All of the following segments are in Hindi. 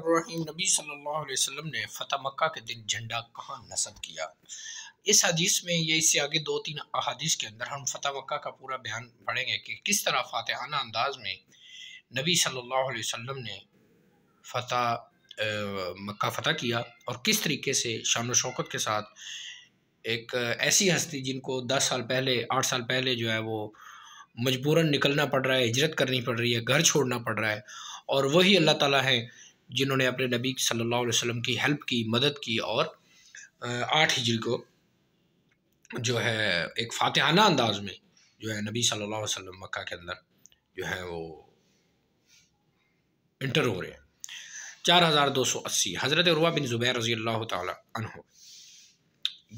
रहीम नबी सल्लल्लाहु अलैहि वसल्लम ने फ़तह मक्का के दिन झंडा कहाँ नसब किया इस हदीस में या इससे आगे दो तीन अहादीस के अंदर हम फ़तह मक्का का पूरा बयान पढ़ेंगे कि किस तरह फातहाना अंदाज में नबी सल्लल्लाहु अलैहि वसल्लम ने फ़तह मक्का फ़तह किया और किस तरीके से शान शौकत के साथ एक ऐसी हस्ती जिनको दस साल पहले आठ साल पहले जो है वो मजबूरन निकलना पड़ रहा है हिजरत करनी पड़ रही है घर छोड़ना पड़ रहा है और वही अल्लाह ताला है जिन्होंने अपने नबी सल्लल्लाहु अलैहि वसल्लम की हेल्प की मदद की और आठ हिजरी को जो है एक फातहाना अंदाज में जो है नबी सल्लल्लाहु अलैहि वसल्लम मक्का के अंदर जो है वो इंटर हो रहे हैं चार हज़ार दो सौ अस्सी हज़रत उर्वा बिन ज़ुबैर रज़ी अल्लाह तहो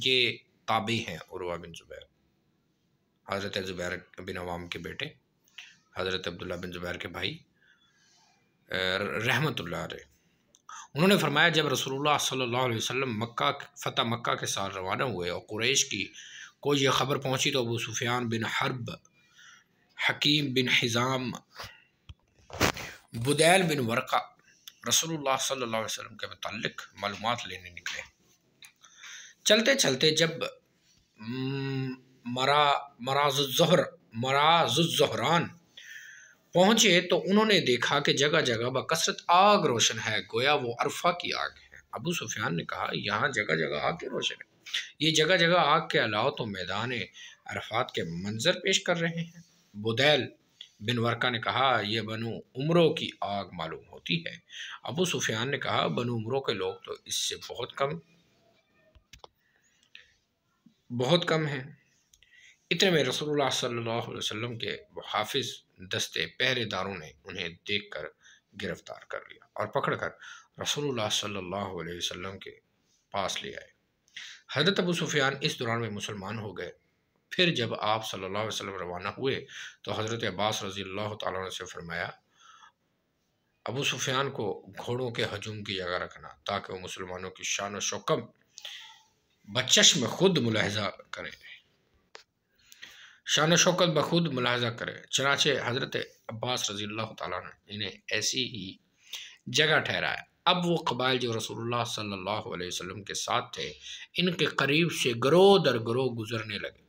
ये ताबी हैं उर्वा बिन ज़ुबैर हज़रत ज़ुबैर बिन अवाम के बेटे हज़रत अब्दुल्ला बिन ज़ुबैर के भाई रहमत उन्होंने फरमाया जब रसूलुल्लाह सल्लल्लाहु अलैहि वसल्लम मक्का फ़तह मक्का के साथ रवाना हुए और कुरैश की को यह ख़बर पहुंची तो Abu Sufyan bin Harb Hakim bin Hizam Budail bin Warqa रसूलुल्लाह सल्लल्लाहु अलैहि वसल्लम के मतलब मालूम लेने निकले चलते चलते जब मरा मराजुज़हर मराजुज़हरान पहुंचे तो उन्होंने देखा कि जगह जगह ब कसरत आग रोशन है गोया वो अरफा की आग है अबू सुफियान ने कहा यहाँ जगह जगह आग के रोशन है ये जगह जगह आग के अलावा तो मैदान अरफात के मंजर पेश कर रहे हैं बुदैल बिन वर्का ने कहा यह बनो उम्रों की आग मालूम होती है अबू सुफियान ने कहा बनो उम्रों के लोग तो इससे बहुत कम बहुत कम हैं इतने में रसूलुल्लाह सल्लल्लाहु अलैहि वसल्लम के हाफिज दस्ते पहरेदारों ने उन्हें देखकर गिरफ्तार कर लिया और पकड़कर रसूलुल्लाह सल्लल्लाहु अलैहि वसल्लम के पास ले आए हजरत अबू सुफियान इस दौरान में मुसलमान हो गए फिर जब आप सल्लल्लाहु अलैहि वसल्लम रवाना हुए तो हज़रत अब्बास रजी अल्लाह तु से फरमाया अबू सुफियान को घोड़ों के हजूम की जगह रखना ताकि वह मुसलमानों की शान व शौकम बचश में खुद मुलहजा करें शान शौकत बखुद मुलाजा करें चनाचे हज़रत अब्बास रज़ी अल्लाह इन्हें ऐसी ही जगह ठहराया अब वो कबाइल जो रसूल सल्लाम के साथ थे इनके करीब से गरोह दर गरोह गुजरने लगे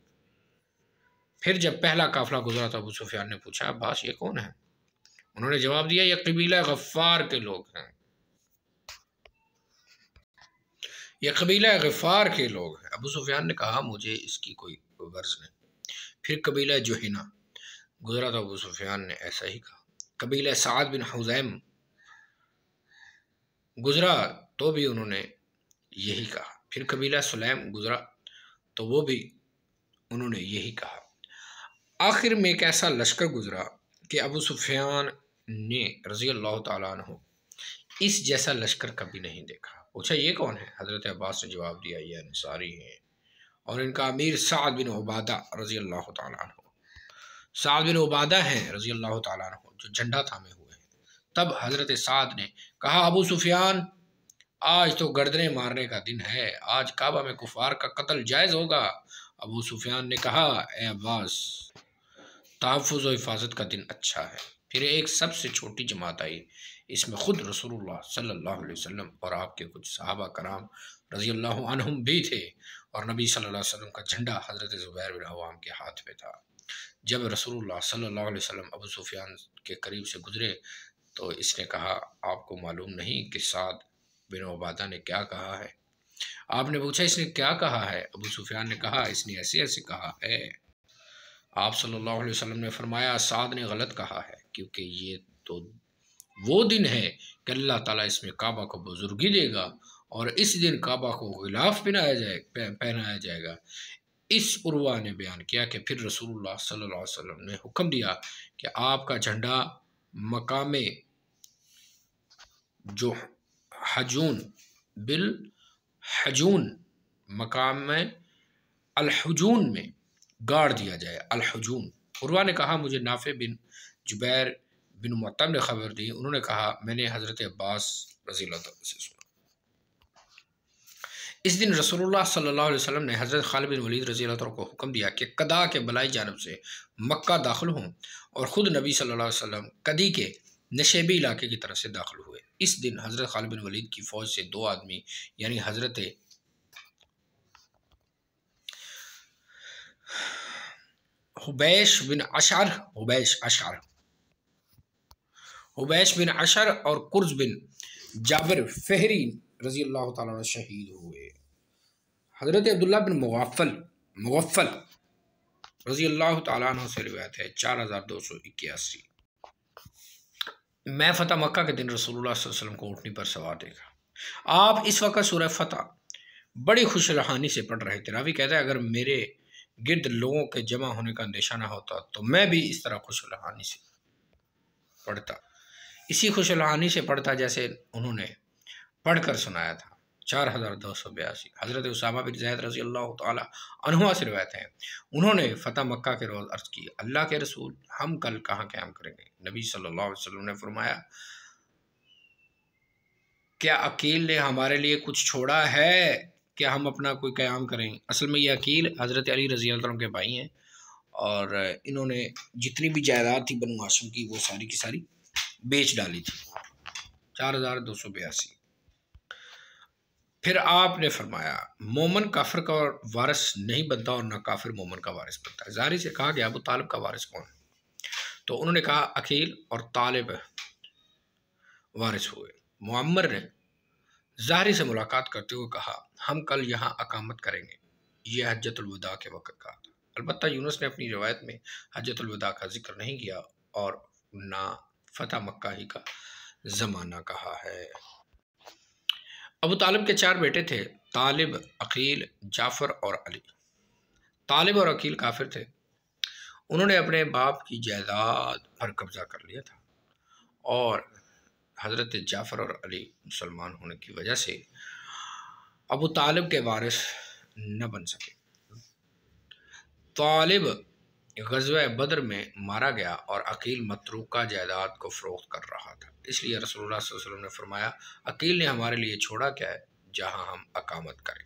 फिर जब पहला काफिला गुजरा तो अबू सुफियान ने पूछा अब्बास ये कौन है उन्होंने जवाब दिया ये कबीला गफ़ार के लोग हैं ये कबीला गफ़ार के लोग हैं अबू सुफियान ने कहा मुझे इसकी कोई गर्ज नहीं फिर कबीला जोहिना गुजरा था अबू सुफियान ने ऐसा ही कहा कबीला साद बिन हुजैम गुजरा तो भी उन्होंने यही कहा फिर कबीला सुलेम गुजरा तो वो भी उन्होंने यही कहा आखिर में एक ऐसा लश्कर गुजरा कि अबू सुफियान ने रज़ी अल्लाह तु इस जैसा लश्कर कभी नहीं देखा पूछा ये कौन है हज़रत अब्बास ने जवाब दिया ये अंसारी हैं और इनका अमीर साद बिन उबादा रज़ी अल्लाह तु साद बिन उबादा हैं रज़ी अल्लाह तु जो झंडा थामे हुए हैं तब हज़रत साद ने कहा अबू सुफियान आज तो गर्दने मारने का दिन है आज काबा में कुफार का कत्ल जायज़ होगा अबू सुफियान ने कहा ए अब्बास तहफ़ व हिफाजत का दिन अच्छा है फिर एक सबसे छोटी जमात आई इसमें ख़ुद रसूलुल्लाह सल्लल्लाहु अलैहि वसल्लम और आपके कुछ सहाबा कराम रज़ी अल्लाह भी थे और नबी सल्लल्लाहु अलैहि वसल्लम का झंडा हज़रत ज़ुबैर बिन अवाम के हाथ में था जब रसूलुल्लाह सल्लल्लाहु अलैहि वसल्लम अबू सुफियान के करीब से गुजरे तो इसने कहा आपको मालूम नहीं कि साद बिन उबादा ने क्या कहा है आपने पूछा इसने क्या कहा है अबू सुफियान ने कहा इसने ऐसे ऐसे कहा है आप सल्लल्लाहु अलैहि वसल्लम ने फरमाया साद ने गलत कहा है क्योंकि ये तो वो दिन है कि अल्लाह ताला इसमें काबा को बुजुर्गी देगा और इस दिन काबा को गिलाफ पहनाया जाए पहनाया जाएगा इस उर्वा ने बयान किया कि फिर रसूलुल्लाह सल्लल्लाहु अलैहि वसल्लम ने हुक्म दिया कि आपका झंडा मकाम जो हजून बिल हजून मकाम में अलहजून में गाड़ दिया जाए अलहजून उर्वा ने कहा मुझे नाफे बिन जुबैर बिन मतम ने खबर दी उन्होंने कहा मैंने हज़रत अब्बास रजील से सुना इस दिन रसोल्ला सल्ला वसम ने हज़रत खालबिन वलीद रजी तौर को हुक्म दिया कि कदा के बलाई जानब से मक्का दाखिल हों और ख़ुद नबी सल्लल्लाहु वसम कदी के नशेबी इलाके की तरफ से दाखिल हुए इस दिन हज़रत खालबिन वलीद की फ़ौज से दो आदमी यानी हज़रत हुबैश बिन अशर हुबैश अशर हुबैश बिन अशर और कुर्ज बिन जाबिर फहरी रज़ी अल्लाह ताला शहीद हुए हज़रत अब्दुल्ला बिन मुगफ़ल मुगफ़ल रज़ी अल्लाह ताला से रिवायत है चार हज़ार दो सौ इक्यासी मैं फतः मक्का के दिन रसूलुल्लाह वसल्लम को उठनी पर सवार देखा आप इस वक्त सूर्य फतेह बड़ी खुश रहानी से पढ़ रहे थे रावी कहते हैं अगर मेरे गिरद लोगों के जमा होने का अंदेशा ना होता तो मैं भी इस तरह खुश रहानी से पढ़ता इसी खुश रहानी से पढ़ता जैसे उन्होंने पढ़कर सुनाया था चार हज़ार दो सौ बयासी हज़रत उसामा बिन जैद रजी अल्लाह तहुआ से रवायत हैं उन्होंने फ़तह मक्का के रोज़ अर्ज़ की अल्लाह के रसूल हम कल कहाँ क्याम करेंगे नबी सल्लल्लाहु अलैहि वसल्लम ने फरमाया क्या अकील ने हमारे लिए कुछ छोड़ा है क्या हम अपना कोई क्याम करें असल में ये अकील हज़रत अली रजी अल्लाह के भाई हैं और इन्होंने जितनी भी जायदाद थी बनु की वो सारी की सारी बेच डाली थी चार हज़ार दो सौ बयासी फिर आपने फरमाया मोमन काफिर का वारस नहीं बनता और ना काफिर मोमन का वारिस बनता है जारी से कहा गया अबू तालिब का वारिस कौन तो उन्होंने कहा अकील और तालिब वारिस हुए मुअम्मर ने जारी से मुलाकात करते हुए कहा हम कल यहाँ अकामत करेंगे यह हजतुलवदा के वक़्त का अलबत् यूनुस ने अपनी रिवायत में हजतुलवदा का जिक्र नहीं किया और ना फ़तह मक्का ही का ज़माना कहा है अबू तालिब के चार बेटे थे तालिब अकील जाफ़र और अली तालिब और अकील काफिर थे उन्होंने अपने बाप की जायदाद पर कब्ज़ा कर लिया था और हज़रत जाफ़र और अली मुसलमान होने की वजह से अबू तालिब के वारिस न बन सके तालिब गजव बद्र में मारा गया और अकील मतरूक का जायदाद को फ़रोख्त कर रहा था इसलिए रसोल्ला ने फरमाया अकील ने हमारे लिए छोड़ा क्या है जहाँ हम अकामत करें